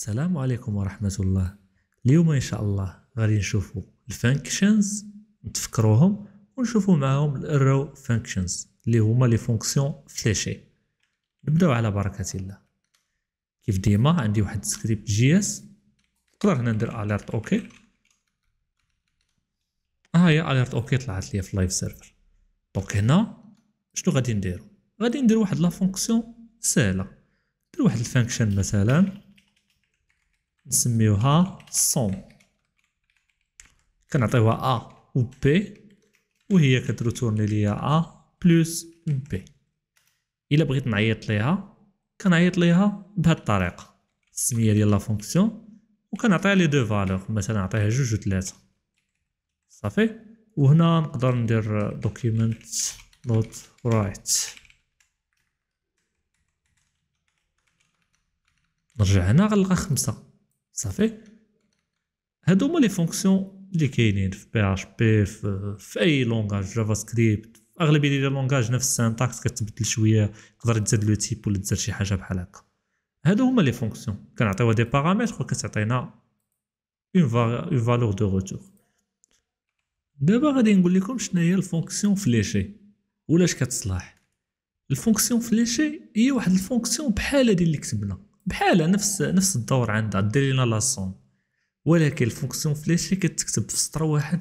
السلام عليكم ورحمة الله اليوم إن شاء الله غادي نشوفو الفانكشنز نتفكروهم ونشوفو معاهم الارو فانكشنز اللي هما لي فونكسيون فليشي نبداو على بركة الله كيف ديما عندي واحد سكريبت جي اس نقدر هنا ندير اليرت اوكي ها آه هي اليرت اوكي طلعت لي في اللايف سيرفر دونك هنا شنو غادي نديرو غادي ندير واحد لا فونكسيون ساهله ندير واحد الفانكشن مثلا نسميوها سون كنعطيوها ا و بي وهي كتروتورني ليا ا بلس بي الا بغيت نعيط ليها كنعيط ليها بهاد الطريقه السميه ديال لا فونكسيون وكنعطيها لي دو فالور مثلا نعطيها جوج و صافي وهنا نقدر ندير دوكيمنت دوت رايت نرجع هنا غنلقى خمسة صافي هادو هما لي فونكسيون اللي كاينين في بي اش بي في, اي لونغاج جافا سكريبت في اغلبيه ديال لونغاج نفس السانتاكس كتبدل شويه تقدر تزاد لو تيب ولا تزاد شي حاجه بحال هكا هادو هما لي فونكسيون كنعطيوها دي و وكتعطينا اون فالور دو روتور دابا غادي نقول لكم شنو هي الفونكسيون فليشي ولاش كتصلح الفونكسيون فليشي هي واحد الفونكسيون بحال هادي اللي كتبنا بحالها نفس نفس الدور عندها دير لنا لاسون ولكن الفونكسيون فليشي كتكتب في سطر واحد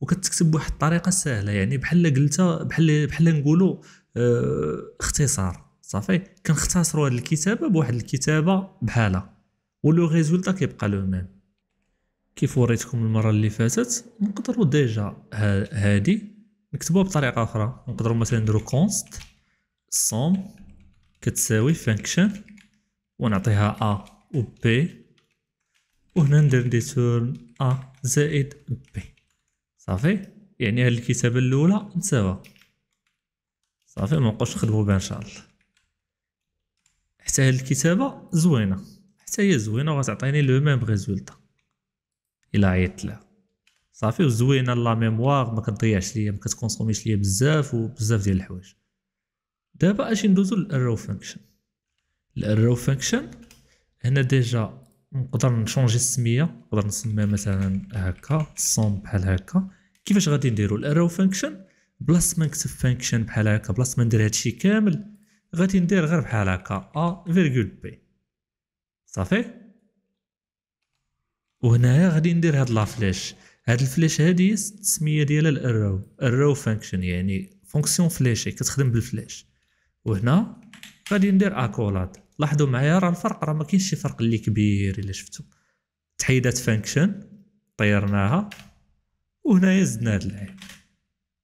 وكتكتب بواحد الطريقه سهله يعني بحال قلتها بحال بحال نقولوا اه اختصار صافي كنختصروا هذه الكتابه بواحد الكتابه بحالها ولو ريزولتا كيبقى لو ميم كيف وريتكم المره اللي فاتت نقدروا ديجا هادي نكتبوها بطريقه اخرى نقدروا مثلا نديرو كونست سوم كتساوي فانكشن ونعطيها A و B وهنا ندير ديتورن A زائد B صافي يعني هاد الكتابة الأولى نساوى صافي منبقاوش نخدمو بها إن شاء الله حتى هاد الكتابة زوينة حتى هي زوينة وغتعطيني لو ميم ريزولتا إلا عيطت لها صافي وزوينه لا ميموار مكضيعش ليا مكتكونسوميش ليا بزاف وبزاف ديال الحوايج دابا اش ندوزو للارو فانكشن الرو فانكشن هنا ديجا نقدر نشونجي السميه نقدر نسميها مثلا هكا صوم بحال هكا كيفاش غادي نديرو الارو فانكشن بلاص ما نكتب فانكشن بحال هكا بلاص ما ندير هادشي كامل غادي ندير غير بحال هكا ا فيرغول بي صافي وهنايا غادي ندير هاد لافليش هاد الفليش هادي السميه ديالها الارو الارو فانكشن يعني فونكسيون فليشي كتخدم بالفليش وهنا غادي ندير اكولاد لاحظوا معايا راه الفرق راه ما كاينش شي فرق اللي كبير الا شفتو تحيدات فانكشن طيرناها وهنايا زدنا هاد العين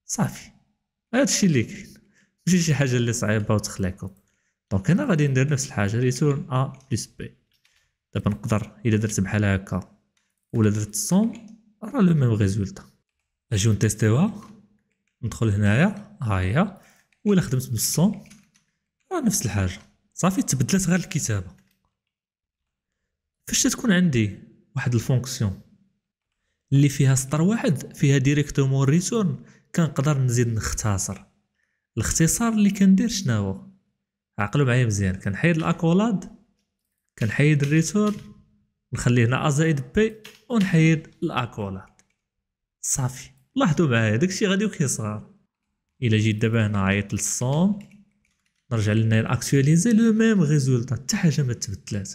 صافي هادشي اللي كاين ماشي شي حاجه اللي صعيبه وتخلعكم دونك هنا غادي ندير نفس الحاجه ريتورن ا بلس بي دابا نقدر الا درت بحال هكا ولا درت الصوم راه لو ميم ريزولتا اجيو نتيستيوها ندخل هنايا ها هي ولا خدمت بالصوم راه نفس الحاجة صافي تبدلت غير الكتابة فاش تكون عندي واحد الفونكسيون اللي فيها سطر واحد فيها ديريكتومون ريتورن كنقدر نزيد نختصر الاختصار اللي كندير شناهو عقلوا معايا مزيان كنحيد الاكولاد كنحيد الريتورن نخليه هنا ا زائد بي ونحيد الاكولاد صافي لاحظوا معايا داكشي غادي وكيصغر الى جيت دابا هنا عيط للصوم نرجع لنا ناكتواليزي لو ميم ريزولتا حتى حاجه ما تبدلات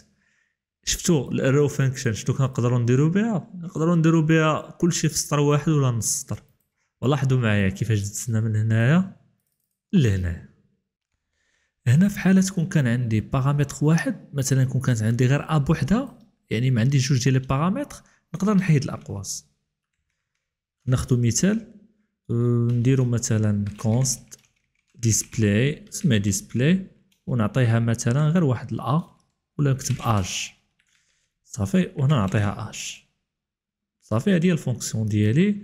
شفتو الارو فانكشن شنو كنقدروا نديرو بها نقدروا نديرو بها كلشي في سطر واحد ولا نص سطر ولاحظوا معايا كيفاش دزنا من هنايا لهنا هنا في حاله تكون كان عندي باغامتر واحد مثلا كون كانت عندي غير اب وحده يعني ما عندي جوج ديال لي باغامتر نقدر نحيد الاقواس ناخذ مثال آه، نديرو مثلا كونست ديسبلاي تسمى ديسبلاي ونعطيها مثلا غير واحد الا ولا نكتب اج صافي وهنا نعطيها اج صافي هذه هي الفونكسيون ديالي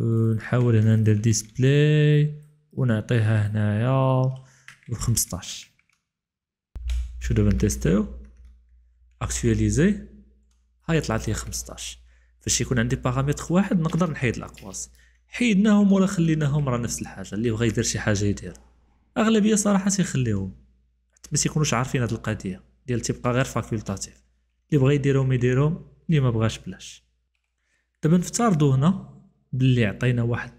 أه، نحاول هنا ندير ديسبلاي ونعطيها هنايا 15 شو دابا نتيستيو اكتواليزي هاي طلعت لي 15 فاش يكون عندي باغاميتر واحد نقدر نحيد الاقواس حيدناهم ولا خليناهم راه نفس الحاجه اللي بغى يدير شي حاجه يدير اغلبيه صراحه تيخليوه حتى ما عارفين هاد القضيه ديال تيبقى غير فاكولتاتيف اللي بغا يديرهم يديرهم اللي ما بغاش بلاش دابا نفترضوا هنا باللي عطينا واحد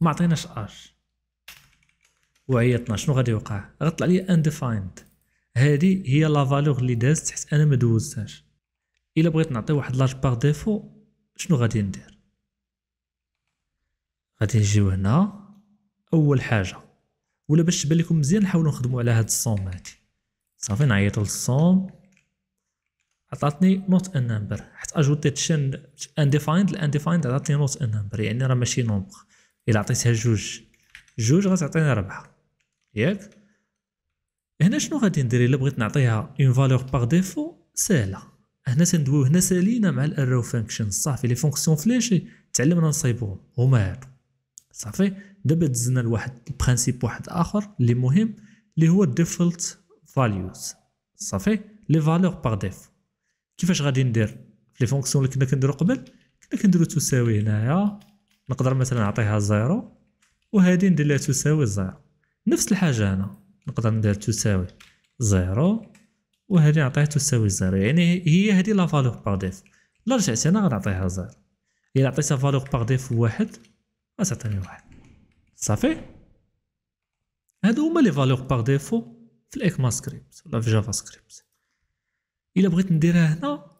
ما عطيناش اش وعيطنا شنو غادي يوقع غطلع لي undefined هذه هي لا فالور اللي دازت حيت انا ما دوزتهاش الا بغيت نعطي واحد لاج باغ ديفو شنو غادي ندير غادي نجيو هنا اول حاجه ولا باش تبان لكم مزيان نحاولوا نخدموا على هاد الصوم هادي صافي نعيط للصوم عطاتني نوت ان نمبر حيت اجوتيت شان انديفايند الانديفايند عطاتني نوت ان نمبر يعني راه ماشي نومبر الا عطيتها جوج جوج غتعطيني ربعة ياك هنا شنو غادي ندير الا بغيت نعطيها اون فالور باغ ديفو ساهله هنا تندويو هنا سالينا مع الارو فانكشن صافي لي فونكسيون فليشي تعلمنا نصايبوهم هما هادو صافي دابا دزنا لواحد البرانسيب واحد اخر اللي مهم اللي هو الديفولت فاليوز صافي لي فالور باغ ديف كيفاش غادي ندير في لي فونكسيون اللي كنا كنديرو قبل كنا كنديرو تساوي هنايا نقدر مثلا نعطيها زيرو وهذه ندير لها تساوي زيرو نفس الحاجه هنا نقدر ندير تساوي زيرو وهذه نعطيها تساوي زيرو يعني هي هذه لا فالور باغ ديف لا رجعت هنا غنعطيها زيرو الا عطيتها فالور باغ ديف واحد غتعطيني واحد صافي هادو هما لي فالور باغ ديفو في الايكما سكريبت ولا في جافا سكريبت الا بغيت نديرها هنا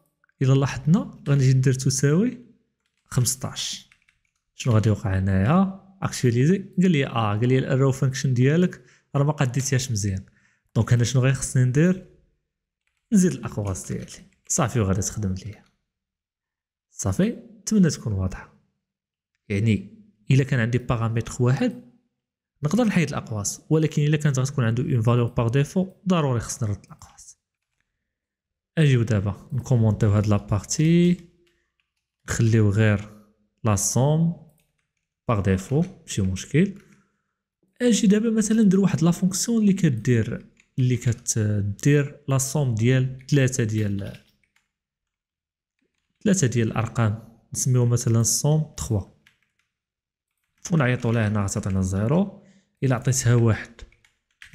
الا لاحظنا غنجي ندير تساوي 15 شنو غادي يوقع هنايا اكتواليزي قال لي اه قال لي الارو فانكشن ديالك راه ما قديتيهاش مزيان دونك انا شنو غيخصني ندير نزيد الاكوراس ديالي صافي وغادي تخدم ليا صافي نتمنى تكون واضحه يعني الا كان عندي بارامتر واحد نقدر نحيد الاقواس ولكن الا كانت غتكون عنده اون فالور باغ ديفو ضروري خصنا نرد الاقواس اجيو دابا نكومونتيو هاد لابارتي نخليو غير لا سوم باغ ديفو ماشي مشكل اجي دابا مثلا ندير واحد لا فونكسيون اللي كدير اللي كتدير لا سوم ديال ثلاثه ديال ثلاثه ديال الارقام نسميو مثلا سوم 3 ونعيطو لها هنا غتعطينا زيرو الا عطيتها واحد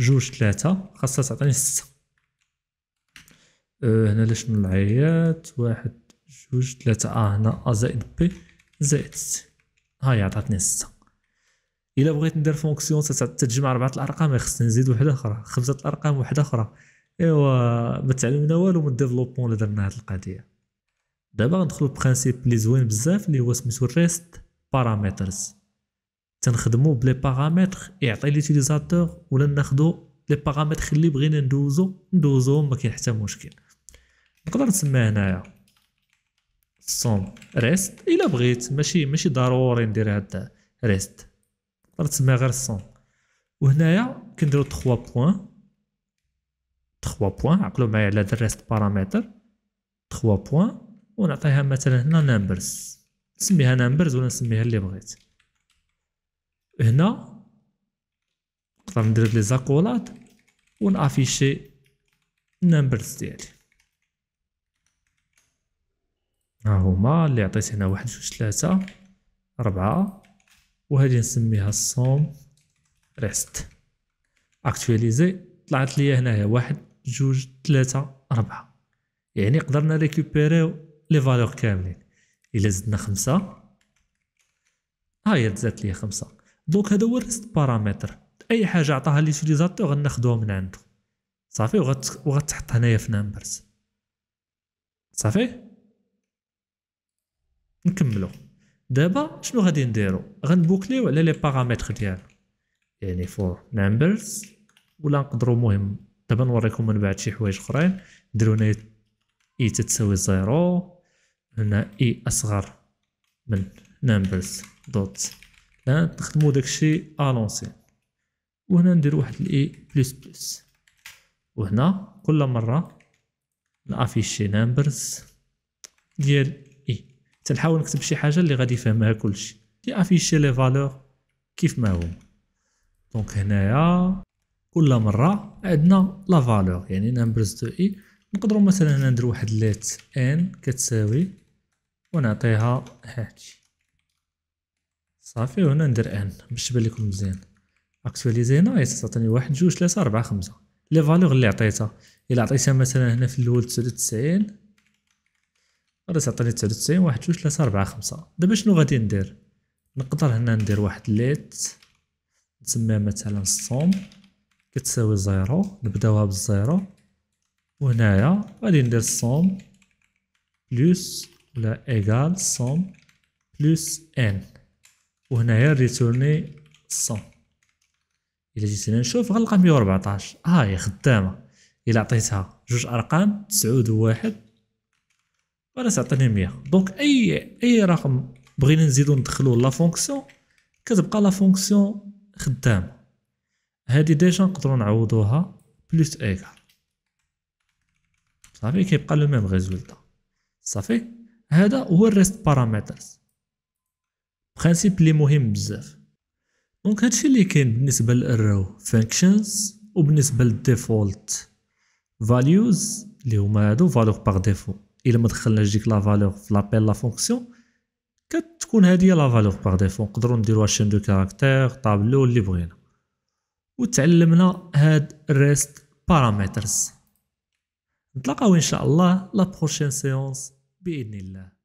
جوج ثلاثة خاصها تعطيني ستة أه، هنا لاش نعيط واحد جوج ثلاثة اه هنا ا آه، زائد بي زائد ستة هاهي عطاتني ستة الا بغيت ندير فونكسيون تتجمع اربعة الارقام إيه، خصني نزيد وحدة اخرى خمسة الارقام وحدة اخرى ايوا ما تعلمنا والو من ديفلوبمون اللي درنا هاد القضية دابا غندخلو برانسيب اللي زوين بزاف اللي هو سميتو ريست بارامترز تنخدمو بلي بارامتر يعطي ليوتيليزاتور ولا ناخدو لي بارامتر اللي بغينا ندوزو ندوزوهم ما كاين حتى مشكل نقدر نسميها هنايا سوم ريست الا بغيت ماشي ماشي ضروري ندير هاد ريست نقدر تسميها غير سوم وهنايا كنديرو 3 بوين 3 بوين عقلوا معايا على هاد ريست بارامتر 3 بوين ونعطيها مثلا هنا نمبرز نسميها نمبرز ولا نسميها اللي بغيت هنا نقدر ندير لي زاكولات ونافيشي النمبرز ديالي ها هما اللي عطيت هنا واحد جوج ثلاثة أربعة وهذه نسميها الصوم ريست اكتواليزي طلعت لي هنايا واحد جوج ثلاثة أربعة يعني قدرنا ريكوبيريو لي فالور كاملين إلا زدنا خمسة ها هي تزادت لي خمسة دونك هذا هو الريست بارامتر اي حاجه عطاها ليوتيليزاتور غناخدوها من عنده صافي وغتحط هنايا في نمبرز صافي نكملو دابا شنو غادي نديرو غنبوكليو على لي بارامتر ديالو يعني فور نمبرز ولا نقدروا مهم دابا نوريكم من بعد شي حوايج اخرين نديرو هنا اي e تتساوي زيرو هنا اي e اصغر من نمبرز دوت نخدمو داكشي الونسي وهنا ندير واحد الاي بلس بلس وهنا كل مره نافيشي نمبرز ديال اي تنحاول نكتب شي حاجه اللي غادي يفهمها كلشي دي افيشي لي فالور كيف ما هما دونك هنايا كل مره عندنا لا فالور يعني نمبرز دو اي نقدروا مثلا هنا ندير واحد ليت ان كتساوي ونعطيها هادي صافي وهنا ندير ان باش تبان لكم مزيان اكتواليزي هنا يعطيني واحد جوج ثلاثة أربعة خمسة لي فالور اللي عطيتها إلا عطيتها مثلا هنا في الأول تسعود وتسعين غادي تعطيني تسعود وتسعين واحد جوج ثلاثة أربعة خمسة دابا شنو غادي ندير نقدر هنا ندير واحد ليت نسميها مثلا الصوم كتساوي زيرو نبداوها بالزيرو وهنايا غادي ندير الصوم بلوس ولا ايكال صوم بلوس ان وهنايا ريتورني 100 الى جيت نشوف غنلقى 114 ها آه هي خدامه الى عطيتها جوج ارقام 9 و1 راه تعطيني 100 دونك اي اي رقم بغينا نزيدو ندخلو لا فونكسيون كتبقى لا فونكسيون خدامه هادي ديجا نقدروا نعوضوها بلوس ايكار صافي كيبقى لو ميم ريزولتا صافي هذا هو الريست باراميترز برانسيب لي مهم بزاف دونك هادشي اللي كاين بالنسبه للارو فانكشنز وبالنسبه للديفولت فاليوز اللي هما هادو فالور باغ ديفو الا ما دخلناش ديك لا فالور في لابيل لا فونكسيون كتكون هادي هي لا فالور باغ ديفو نقدروا نديروها شين دو كاركتير طابلو اللي بغينا وتعلمنا هاد ريست بارامترز نتلاقاو ان شاء الله لا بروشين سيونس باذن الله